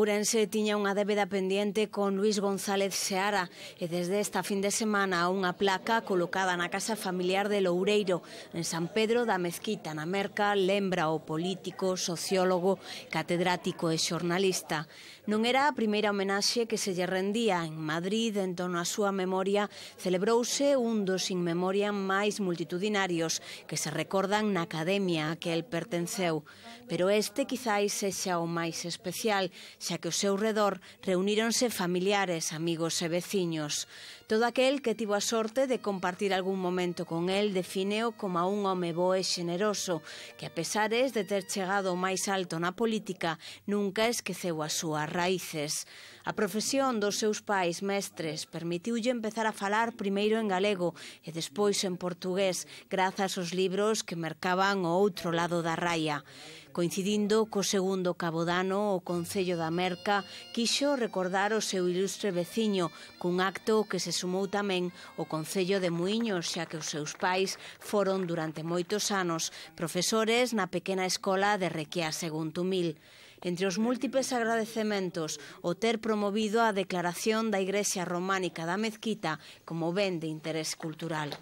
Ourense tiña unha débeda pendiente con Luis González Seara e desde esta fin de semana unha placa colocada na Casa Familiar de Loureiro en San Pedro da Mezquita na Merca lembra o político, sociólogo, catedrático e xornalista. Non era a primeira homenaxe que se lle rendía en Madrid en torno a súa memoria celebrouse un dos in memoria máis multitudinarios que se recordan na academia a que el pertenceu. Pero este quizáis sexa o máis especial, xa que ao seu redor reuníronse familiares, amigos e veciños. Todo aquel que tivo a sorte de compartir algún momento con el defineo como un home bo e xeneroso, que a pesares de ter chegado máis alto na política, nunca esqueceu as súas raíces. A profesión dos seus pais mestres permitiulle empezar a falar primeiro en galego e despois en portugués, grazas aos libros que mercaban o outro lado da raia. Coincidindo co segundo cabodano, o Concello da Merca quixo recordar o seu ilustre veciño cun acto que se sumou tamén o Concello de Muiños, xa que os seus pais foron durante moitos anos profesores na pequena escola de Requea Seguntumil. Entre os múltiples agradecementos, o ter promovido a declaración da Igrexa Románica da Mezquita como ben de interés cultural.